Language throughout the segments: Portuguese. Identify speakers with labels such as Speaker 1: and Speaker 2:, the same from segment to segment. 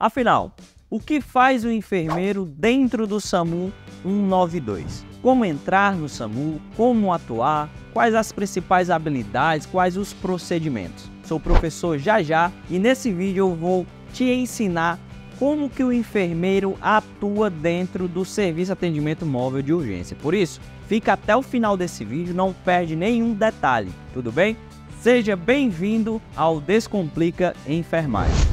Speaker 1: Afinal, o que faz o enfermeiro dentro do SAMU 192? Como entrar no SAMU? Como atuar? Quais as principais habilidades? Quais os procedimentos? Sou o professor Jajá e nesse vídeo eu vou te ensinar como que o enfermeiro atua dentro do serviço atendimento móvel de urgência. Por isso, fica até o final desse vídeo, não perde nenhum detalhe, tudo bem? Seja bem-vindo ao Descomplica Enfermagem.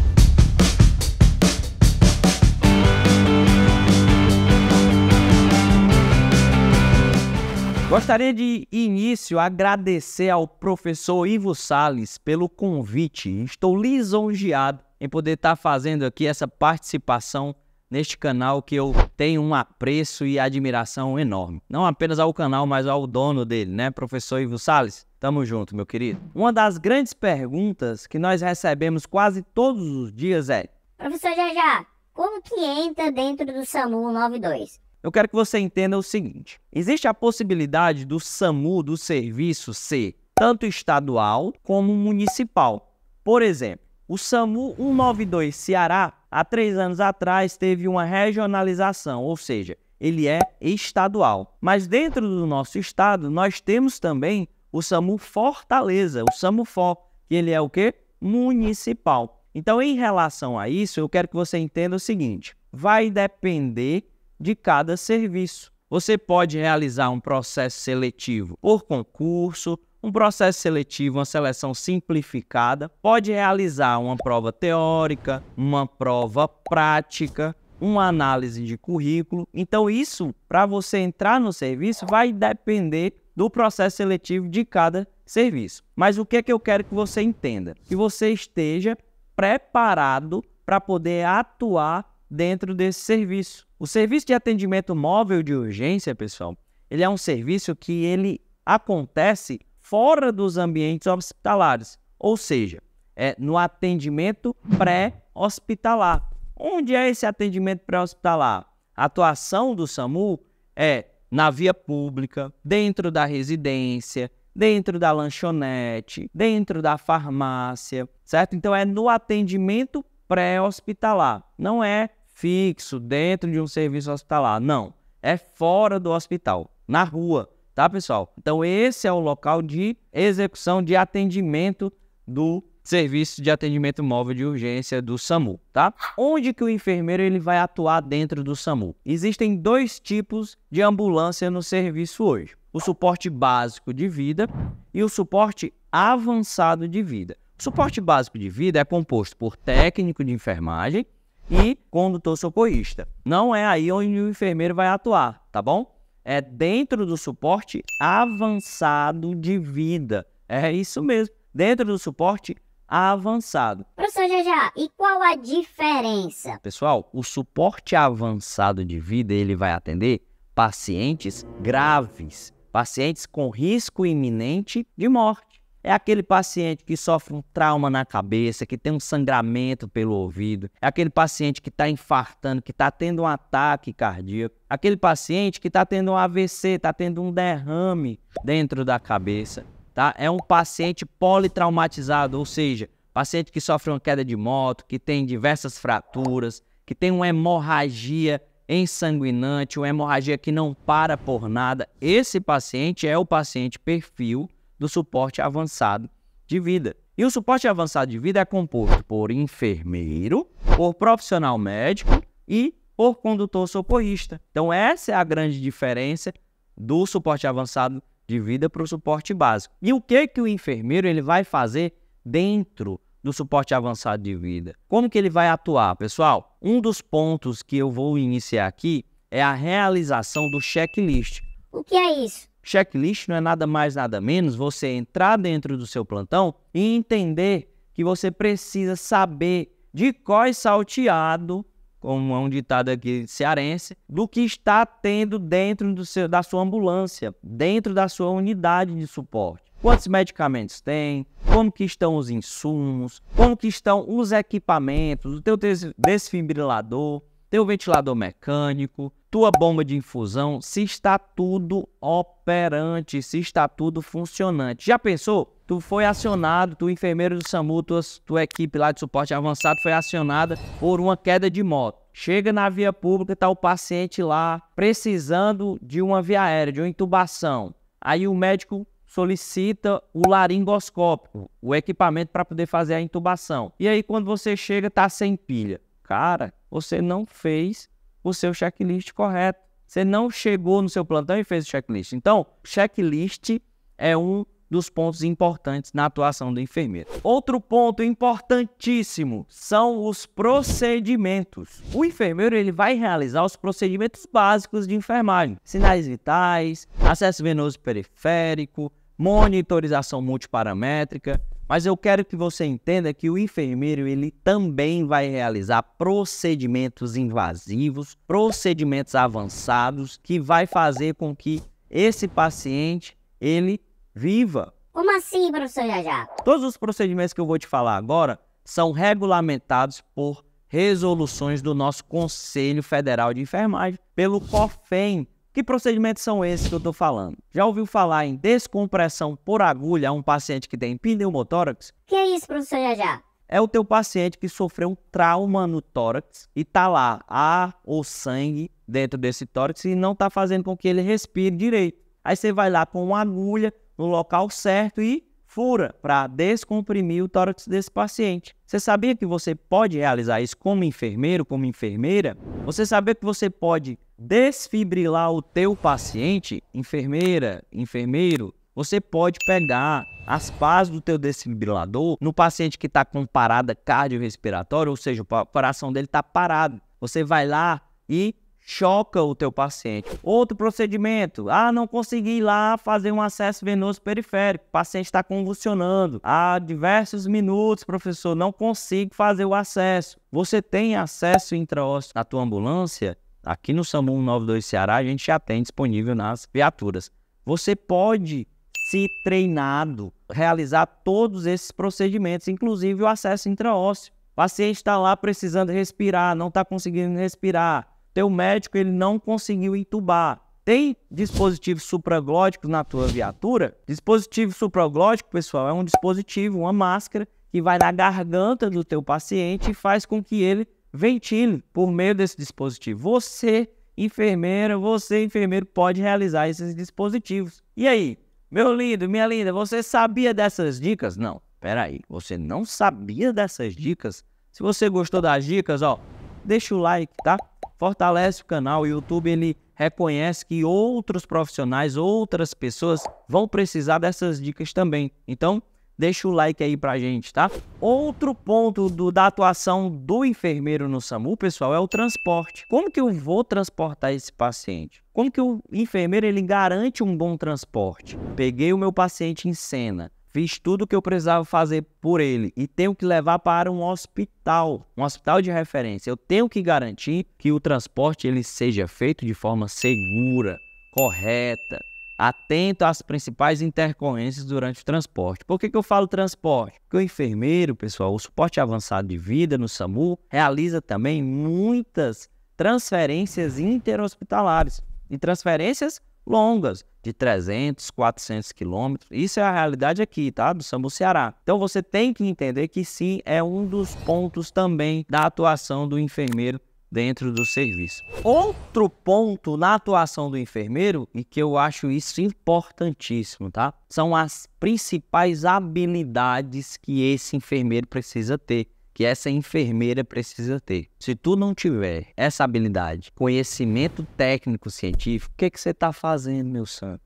Speaker 1: Gostaria de início agradecer ao professor Ivo Sales pelo convite. Estou lisonjeado em poder estar tá fazendo aqui essa participação neste canal que eu tenho um apreço e admiração enorme. Não apenas ao canal, mas ao dono dele, né, professor Ivo Sales. Tamo junto, meu querido. Uma das grandes perguntas que nós recebemos quase todos os dias é: Professor Jajá, como que entra dentro do SAMU 92? eu quero que você entenda o seguinte: existe a possibilidade do SAMU, do serviço, ser tanto estadual como municipal. Por exemplo, o SAMU 192 Ceará, há três anos atrás, teve uma regionalização, ou seja, ele é estadual. Mas dentro do nosso estado, nós temos também o SAMU Fortaleza, o SAMUFO, que ele é o quê? Municipal. Então, em relação a isso, eu quero que você entenda o seguinte: vai depender de cada serviço. Você pode realizar um processo seletivo por concurso, um processo seletivo, uma seleção simplificada, pode realizar uma prova teórica, uma prova prática, uma análise de currículo. Então, isso, para você entrar no serviço, vai depender do processo seletivo de cada serviço. Mas o que é que eu quero que você entenda? Que você esteja preparado para poder atuar dentro desse serviço. O serviço de atendimento móvel de urgência, pessoal, ele é um serviço que ele acontece fora dos ambientes hospitalares, ou seja, é no atendimento pré-hospitalar. Onde é esse atendimento pré-hospitalar? A atuação do SAMU é na via pública, dentro da residência, dentro da lanchonete, dentro da farmácia, certo? Então é no atendimento pré-hospitalar, não é fixo dentro de um serviço hospitalar. Não, é fora do hospital, na rua, tá, pessoal? Então, esse é o local de execução de atendimento do serviço de atendimento móvel de urgência do SAMU, tá? Onde que o enfermeiro ele vai atuar dentro do SAMU? Existem dois tipos de ambulância no serviço hoje: o suporte básico de vida e o suporte avançado de vida. O suporte básico de vida é composto por técnico de enfermagem e condutor socorrista. Não é aí onde o enfermeiro vai atuar, tá bom? É dentro do suporte avançado de vida. É isso mesmo, dentro do suporte avançado. Professor Jajá, e qual a diferença? Pessoal, o suporte avançado de vida, ele vai atender pacientes graves, pacientes com risco iminente de morte. É aquele paciente que sofre um trauma na cabeça, que tem um sangramento pelo ouvido. É aquele paciente que está infartando, que está tendo um ataque cardíaco. Aquele paciente que está tendo um AVC, está tendo um derrame dentro da cabeça. Tá? É um paciente politraumatizado, ou seja, paciente que sofre uma queda de moto, que tem diversas fraturas, que tem uma hemorragia ensanguinante, uma hemorragia que não para por nada. Esse paciente é o paciente perfil do suporte avançado de vida. E o suporte avançado de vida é composto por enfermeiro, por profissional médico e por condutor socorrista. Então, essa é a grande diferença do suporte avançado de vida para o suporte básico. E o que que o enfermeiro ele vai fazer dentro do suporte avançado de vida? Como que ele vai atuar, pessoal? Um dos pontos que eu vou iniciar aqui é a realização do checklist. O que é isso? Checklist não é nada mais, nada menos você entrar dentro do seu plantão e entender que você precisa saber de cós salteado, como é um ditado aqui cearense, do que está tendo dentro do seu, da sua ambulância, dentro da sua unidade de suporte. Quantos medicamentos tem? Como que estão os insumos? Como que estão os equipamentos? O teu desfibrilador, teu ventilador mecânico, tua bomba de infusão, se está tudo operante, se está tudo funcionante. Já pensou? Tu foi acionado, tu enfermeiro do SAMU, tua, tua equipe lá de suporte avançado foi acionada por uma queda de moto. Chega na via pública, está o paciente lá precisando de uma via aérea, de uma intubação. Aí o médico solicita o laringoscópio, o equipamento para poder fazer a intubação. E aí quando você chega, tá sem pilha. Cara, você não fez o seu checklist correto. Você não chegou no seu plantão e fez o checklist. Então, checklist é um dos pontos importantes na atuação do enfermeiro. Outro ponto importantíssimo são os procedimentos. O enfermeiro ele vai realizar os procedimentos básicos de enfermagem: sinais vitais, acesso venoso periférico, monitorização multiparamétrica, mas eu quero que você entenda que o enfermeiro ele também vai realizar procedimentos invasivos, procedimentos avançados que vai fazer com que esse paciente ele viva. Como assim, professor Jajá? Todos os procedimentos que eu vou te falar agora são regulamentados por resoluções do nosso Conselho Federal de Enfermagem, pelo COFEM, que procedimentos são esses que eu estou falando? Já ouviu falar em descompressão por agulha a um paciente que tem pneumotórax? Que é isso, professor Jajá? É o teu paciente que sofreu um trauma no tórax e tá lá ar ou sangue dentro desse tórax e não tá fazendo com que ele respire direito. Aí você vai lá com uma agulha no local certo e fura para descomprimir o tórax desse paciente. Você sabia que você pode realizar isso como enfermeiro, como enfermeira? Você sabia que você pode desfibrilar o teu paciente, enfermeira, enfermeiro, você pode pegar as pás do teu desfibrilador no paciente que está com parada cardiorrespiratória, ou seja, o coração dele está parado. Você vai lá e choca o teu paciente. Outro procedimento. Ah, não consegui ir lá fazer um acesso venoso periférico. O paciente está convulsionando. Há diversos minutos, professor, não consigo fazer o acesso. Você tem acesso intraósseo na tua ambulância? Aqui no SAMU 192 Ceará, a gente já tem disponível nas viaturas. Você pode, se treinado, realizar todos esses procedimentos, inclusive o acesso intraósseo. O paciente está lá precisando respirar, não está conseguindo respirar. Teu médico ele não conseguiu entubar. Tem dispositivos supraglóticos na tua viatura? Dispositivo supraglótico, pessoal, é um dispositivo, uma máscara que vai na garganta do teu paciente e faz com que ele ventile por meio desse dispositivo. Você, enfermeira, você, enfermeiro, pode realizar esses dispositivos. E aí, meu lindo, minha linda, você sabia dessas dicas? Não, peraí, você não sabia dessas dicas? Se você gostou das dicas, ó, deixa o like, tá? Fortalece o canal, o YouTube ele reconhece que outros profissionais, outras pessoas vão precisar dessas dicas também. Então, deixa o like aí pra gente, tá? Outro ponto do, da atuação do enfermeiro no SAMU, pessoal, é o transporte. Como que eu vou transportar esse paciente? Como que o enfermeiro ele garante um bom transporte? Peguei o meu paciente em cena, fiz tudo o que eu precisava fazer por ele e tenho que levar para um hospital, um hospital de referência. Eu tenho que garantir que o transporte ele seja feito de forma segura, correta, atento às principais intercorrências durante o transporte. Por que, que eu falo transporte? Porque o enfermeiro, pessoal, o suporte avançado de vida no SAMU realiza também muitas transferências interhospitalares e transferências longas, de 300, 400 quilômetros. Isso é a realidade aqui, tá? Do SAMU Ceará. Então você tem que entender que sim, é um dos pontos também da atuação do enfermeiro dentro do serviço. Outro ponto na atuação do enfermeiro, e que eu acho isso importantíssimo, tá? São as principais habilidades que esse enfermeiro precisa ter que essa enfermeira precisa ter. Se tu não tiver essa habilidade, conhecimento técnico científico, o que que você está fazendo, meu santo?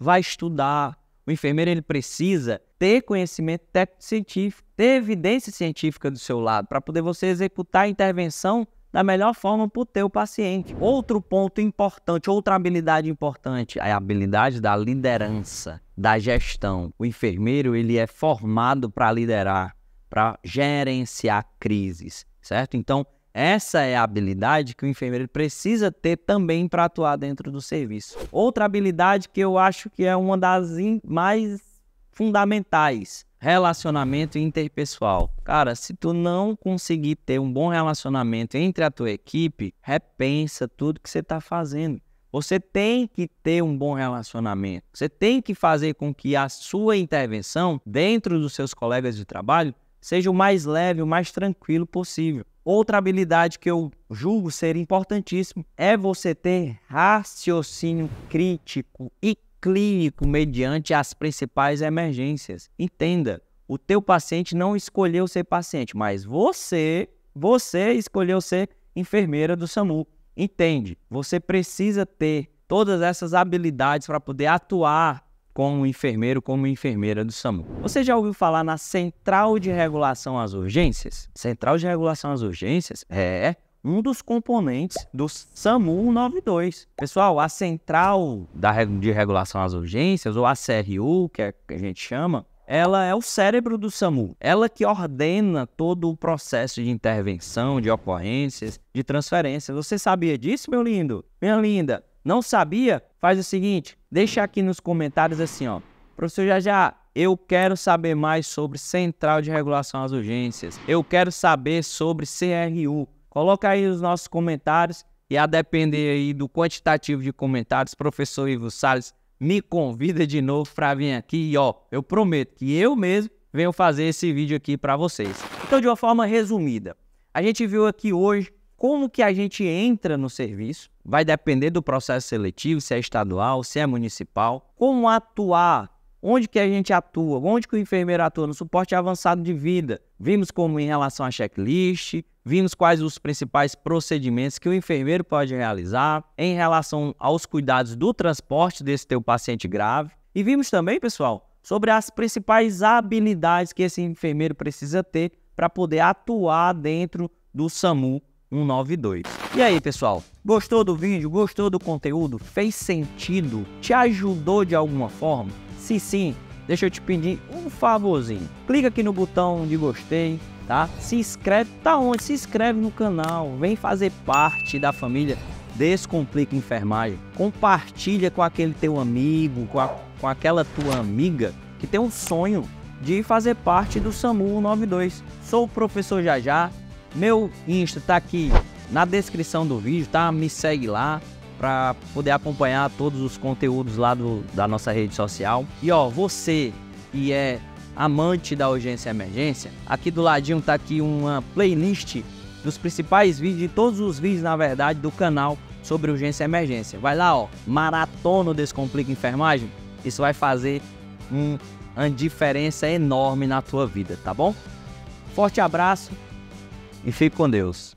Speaker 1: Vai estudar. O enfermeiro ele precisa ter conhecimento técnico científico, ter evidência científica do seu lado para poder você executar a intervenção da melhor forma para o teu paciente. Outro ponto importante, outra habilidade importante, é a habilidade da liderança, da gestão. O enfermeiro ele é formado para liderar, para gerenciar crises, certo? Então essa é a habilidade que o enfermeiro precisa ter também para atuar dentro do serviço. Outra habilidade que eu acho que é uma das mais fundamentais Relacionamento interpessoal. Cara, se tu não conseguir ter um bom relacionamento entre a tua equipe, repensa tudo que você está fazendo. Você tem que ter um bom relacionamento. Você tem que fazer com que a sua intervenção dentro dos seus colegas de trabalho seja o mais leve, o mais tranquilo possível. Outra habilidade que eu julgo ser importantíssima é você ter raciocínio crítico e clínico mediante as principais emergências. Entenda, o teu paciente não escolheu ser paciente, mas você, você escolheu ser enfermeira do SAMU. Entende? Você precisa ter todas essas habilidades para poder atuar como enfermeiro, como enfermeira do SAMU. Você já ouviu falar na Central de Regulação às Urgências? Central de Regulação às Urgências? É, um dos componentes do SAMU 192. Pessoal, a Central da, de Regulação às Urgências, ou a CRU, que, é, que a gente chama, ela é o cérebro do SAMU. Ela que ordena todo o processo de intervenção, de ocorrências, de transferências. Você sabia disso, meu lindo? Minha linda, não sabia? Faz o seguinte, deixa aqui nos comentários assim, ó. Professor Jajá, eu quero saber mais sobre Central de Regulação às Urgências. Eu quero saber sobre CRU. Coloca aí os nossos comentários e a depender aí do quantitativo de comentários, professor Ivo Sales me convida de novo para vir aqui e ó, eu prometo que eu mesmo venho fazer esse vídeo aqui para vocês. Então, de uma forma resumida, a gente viu aqui hoje como que a gente entra no serviço, vai depender do processo seletivo, se é estadual, se é municipal, como atuar, onde que a gente atua, onde que o enfermeiro atua no suporte avançado de vida. Vimos como em relação a checklist, vimos quais os principais procedimentos que o enfermeiro pode realizar em relação aos cuidados do transporte desse teu paciente grave. E vimos também, pessoal, sobre as principais habilidades que esse enfermeiro precisa ter para poder atuar dentro do SAMU 192. E aí, pessoal? Gostou do vídeo? Gostou do conteúdo? Fez sentido? Te ajudou de alguma forma? Se sim, deixa eu te pedir um favorzinho. Clica aqui no botão de gostei tá? Se inscreve, tá onde? Se inscreve no canal, vem fazer parte da família Descomplica Enfermagem. Compartilha com aquele teu amigo, com, a, com aquela tua amiga que tem um sonho de fazer parte do SAMU 92. Sou o professor Jajá, meu Insta tá aqui na descrição do vídeo, tá? Me segue lá para poder acompanhar todos os conteúdos lá do, da nossa rede social. E ó, você que é amante da urgência e emergência, aqui do ladinho tá aqui uma playlist dos principais vídeos, de todos os vídeos na verdade do canal sobre urgência e emergência. Vai lá, ó, maratona Descomplica Enfermagem, isso vai fazer um, uma diferença enorme na tua vida, tá bom? Forte abraço e fique com Deus.